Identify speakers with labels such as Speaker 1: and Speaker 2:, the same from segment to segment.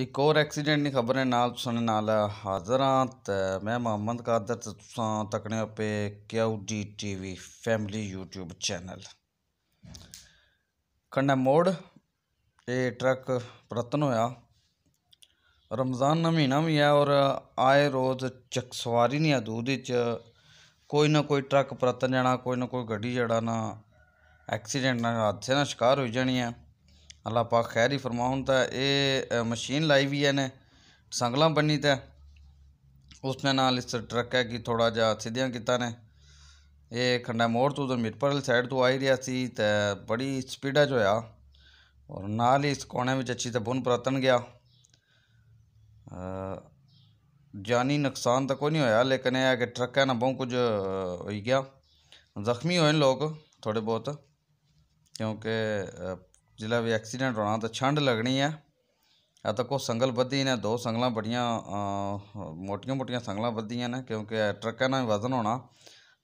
Speaker 1: ਇੱਕ ਹੋਰ ਐਕਸੀਡੈਂਟ ਦੀ ਖਬਰ ਹੈ ਨਾਲ ਸੁਣਨ ਨਾਲ ਹਾਜ਼ਰ ਹਾਂ ਤੇ ਮੈਂ ਮੁਹੰਮਦ ਕਾਦਰ ਤੇ ਤੁਸਾਂ ਤੱਕਣੇ ਪੇ QD TV family YouTube channel ਕੰਨਾ ਮੋੜ ਇਹ ਟਰੱਕ ਪ੍ਰਤਨ ਹੋਇਆ ਰਮਜ਼ਾਨ ਦਾ ਮਹੀਨਾ ਵੀ ਹੈ ਔਰ ਆਏ ਰੋਜ਼ ਚਕਸਵਾਰੀ ਨਹੀਂ ਦੂਦ ਵਿੱਚ ਕੋਈ ਨਾ ਕੋਈ ਟਰੱਕ ਪ੍ਰਤਨ ਜਾਣਾ ਕੋਈ ਨਾ ਕੋਈ ਗੱਡੀ ਜਿਹੜਾ ਨਾ ਐਕਸੀਡੈਂਟ ਨਾਲ ਹਾਦਸੇ ਨਾਲ ਸ਼ਿਕਾਰ ਹੋ ਜਾਣੀ ਹੈ अल्लाह पाक खैर ही फरमाउन तो ये मशीन लाई हुई है इन्हें संगला बनी तो उसने नाल इस ट्रक है कि थोड़ा जहा सीधिया किता ने ये खंडा मोड़ तो उधर मिरपरल साइड तो आई रहा सी तो बड़ी स्पीडा जो होया और नाल ही इस कोने में अच्छी तो बुन परतन गया जानी नुकसान तो कोई नहीं होया लेकिन यह है कि ट्रक है ना बहुत कुछ हो गया जख्मी हुए लोग थोड़े बहुत क्योंकि ਜਿਲਾ ਵੀ ਐਕਸੀਡੈਂਟ ਹੋਣਾ ਤਾਂ ਛੰਡ ਲਗਣੀ ਆ ਆ ਤਾਂ ਕੋ ਸੰਗਲ ਬੱਧੀ ਨੇ ਦੋ ਸੰਗਲਾਂ ਬੜੀਆਂ ਮੋਟੀਆਂ-ਮੋਟੀਆਂ ਸੰਗਲਾਂ ਬੱਧੀਆਂ ਨੇ ਕਿਉਂਕਿ ਟਰੱਕਾਂ ਨਾਲ ਵਜ਼ਨ ਹੋਣਾ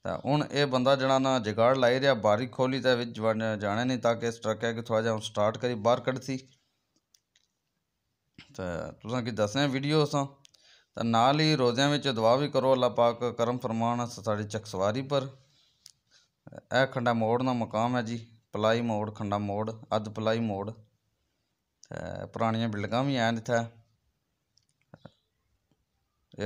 Speaker 1: ਤਾਂ ਹੁਣ ਇਹ ਬੰਦਾ ਜਿਹੜਾ ਨਾ ਜਿਗਾੜ ਲਾਈ ਰਿਹਾ ਬਾਰੀ ਖੋਲੀ ਤਾਂ ਵਿੱਚ ਜਾਣੇ ਨਹੀਂ ਤਾਂ ਕਿ ਇਸ ਟਰੱਕ ਹੈ ਕਿ ਥੋੜਾ ਜਿਹਾ ਸਟਾਰਟ ਕਰੀ ਬਾਹਰ ਕੱਢਤੀ ਤਾਂ ਤੁਸੀਂ ਕੀ ਦੱਸਣਾ ਵੀਡੀਓ ਸਾਂ ਤਾਂ ਨਾਲ ਹੀ ਰੋਜ਼ਿਆਂ ਵਿੱਚ ਦੁਆ ਵੀ ਕਰੋ ਅੱਲਾ ਪਾਕ ਕਰਮ ਫਰਮਾਨ ਸਾਡੀ ਚਕਸਵਾਰੀ ਪਰ ਇਹ ਖੰਡਾ ਮੋੜ ਦਾ ਮਕਾਮ ਹੈ ਜੀ पलाई मोड़ खंडा मोड़ अद पलाई मोड़ परानियां बिल्डिंगां बी हैन इत्थै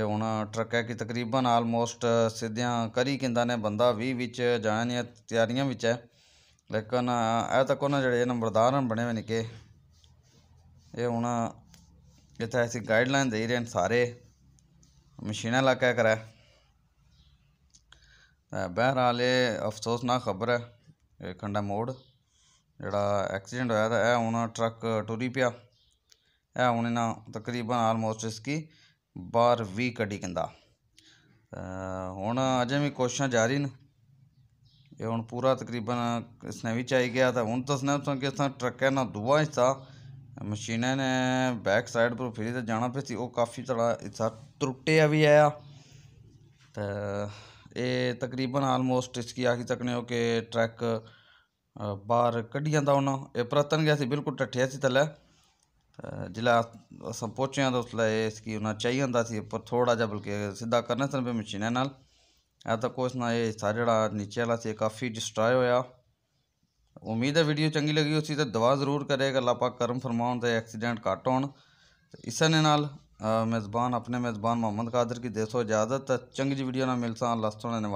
Speaker 1: एह् हून ट्रक ऐ कि तकरीबन आलमोस्ट सिद्धियां करी किंदा ने बंदा बीह् बिच्च जान दियां त्यारियां बिच्च ऐ लेकिन ऐ तक उ'नें जेह्ड़े नंबरदार न बने बने के एह् हून इत्थै इसी गाइडलाइन देई रेह् न सारे मशीनै लाकै करै बहरहाल एह् अफसोसनाक खबर ऐ ਕੰਡਾ ਮੋੜ ਜਿਹੜਾ ਐਕਸੀਡੈਂਟ ਹੋਇਆ ਤਾਂ ਇਹ ਹੁਣ ਟਰੱਕ ਟੁਰੀ ਪਿਆ ਇਹ ਹੁਣ ਇਹਨਾਂ ਤਕਰੀਬਨ ਆਲਮੋਸਟ ਇਸ ਕੀ ਬਾਹਰ ਵੀ ਕੱਢੀ ਕਹਿੰਦਾ ਹੁਣ ਅਜੇ ਵੀ ਕੋਸ਼ਿਸ਼ਾਂ ਜਾਰੀ ਨੇ ਇਹ ਹੁਣ ਪੂਰਾ ਤਕਰੀਬਨ ਇਸਨੇ ਵੀ ਚਾਈ ਗਿਆ ਤਾਂ ਹੁਣ ਦੱਸਣਾ ਤੋਂ ਕਿ ਅਸਾਂ ਟਰੱਕ ਹੈ ਨਾ ਦੂਆ ਹਿੱਸਾ ਮਸ਼ੀਨਾਂ ਨੇ ਬੈਕ ਸਾਈਡ ਪਰ ਫਿਰ ਜਾਣਾ ਪਈ ਸੀ ਉਹ ਕਾਫੀ ਤੜਾ ਇਸਾ ਟੁੱਟਿਆ ਵੀ ਆਇਆ ਤਾਂ ਇਹ ਤਕਰੀਬਨ ਆਲਮੋਸਟ ਇਸ ਕੀ ਆਖੀ सकने ਹੋ ਕਿ ਟਰੱਕ ਬਾਹਰ ਕੱਢੀ ਜਾਂਦਾ ਉਹਨਾਂ ਇਹ ਪ੍ਰਤਨ ਗਿਆ ਸੀ ਬਿਲਕੁਲ ਟੱਠਿਆ ਸੀ ਥੱਲੇ ਜਿਲਾ ਅਸਾਂ ਪਹੁੰਚਿਆ ਤਾਂ ਇਸ ਕੀ ਉਹਨਾਂ ਚਾਹੀ ਹੁੰਦਾ ਸੀ ਪਰ ਥੋੜਾ ਜਿਹਾ ਬਲਕਿ ਸਿੱਧਾ ਕਰਨਾ ਵੀ ਮਸ਼ੀਨਾਂ ਨਾਲ ਆ ਤਾਂ ਕੁਛ ਨਾ ਇਹ ਸਾਰਾ ਜਿਹੜਾ ਨੀਚੇ ਵਾਲਾ ਸੀ ਕਾਫੀ ਡਿਸਟਰਾਇ ਹੋਇਆ ਉਮੀਦ ਹੈ ਵੀਡੀਓ ਚੰਗੀ ਲੱਗੀ ਉਸੀ ਤਾਂ ਦੁਆ ਜ਼ਰੂਰ ਕਰੇਗਾ ਅੱਲਾ ਪਾਕ ਕਰਮ ਫਰਮਾਉਣ ਤੇ ਐਕਸੀਡੈਂਟ ਘਟਾਉਣ ਹੋਣ ਇਸਨੇ ਨਾਲ ਮੇਜ਼ਬਾਨ ਆਪਣੇ ਮੇਜ਼ਬਾਨ ਮੁਹੰਮਦ ਕਾਦਰ ਕੀ ਦੇਸੋ ਇਜਾਜ਼ਤ ਚੰਗੀ ਜੀ ਵੀਡੀਓ ਨਾਲ ਮਿਲਸਾਂ ਲਸਤੋਂ ਨੇ